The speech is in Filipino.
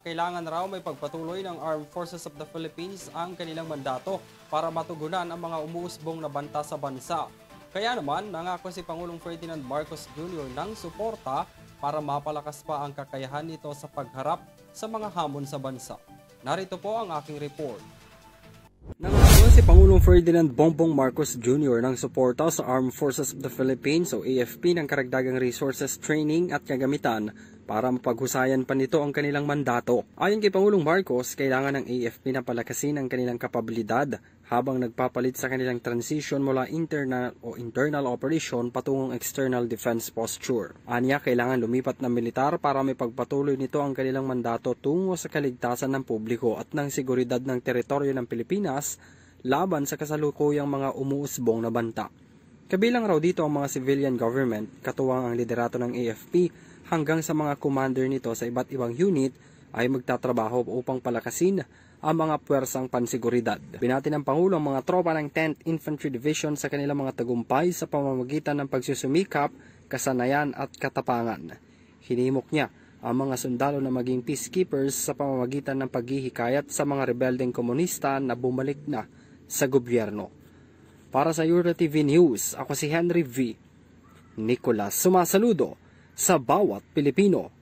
Kailangan raw may pagpatuloy ng Armed Forces of the Philippines ang kanilang mandato para matugunan ang mga umuusbong na banta sa bansa. Kaya naman, nangako si Pangulong Ferdinand Marcos Jr. ng suporta para mapalakas pa ang kakayahan nito sa pagharap sa mga hamon sa bansa. Narito po ang aking report. Nangako si Pangulong Ferdinand Bongbong Marcos Jr. ng suporta sa Armed Forces of the Philippines o AFP ng karagdagang resources training at kagamitan para mapaghusayan pa nito ang kanilang mandato. Ayon kay Pangulong Marcos, kailangan ng AFP na palakasin ang kanilang kapabilidad habang nagpapalit sa kanilang transition mula internal o internal operation patungong external defense posture. Anya, kailangan lumipat ng militar para may pagpatuloy nito ang kanilang mandato tungo sa kaligtasan ng publiko at ng seguridad ng teritoryo ng Pilipinas laban sa kasalukuyang mga umuusbong na banta. Kabilang raw dito ang mga civilian government, katuwang ang liderato ng AFP hanggang sa mga commander nito sa iba't ibang unit ay magtatrabaho upang palakasin ang mga puwersang pansiguridad. Binati ng Pangulo ang mga tropa ng 10th Infantry Division sa kanilang mga tagumpay sa pamamagitan ng pagsusumikap, kasanayan at katapangan. Hinimok niya ang mga sundalo na maging peacekeepers sa pamamagitan ng paghihikayat sa mga rebelding komunista na bumalik na sa gobyerno. Para sa TV News, ako si Henry V. Nicolas sumasaludo sa bawat Pilipino.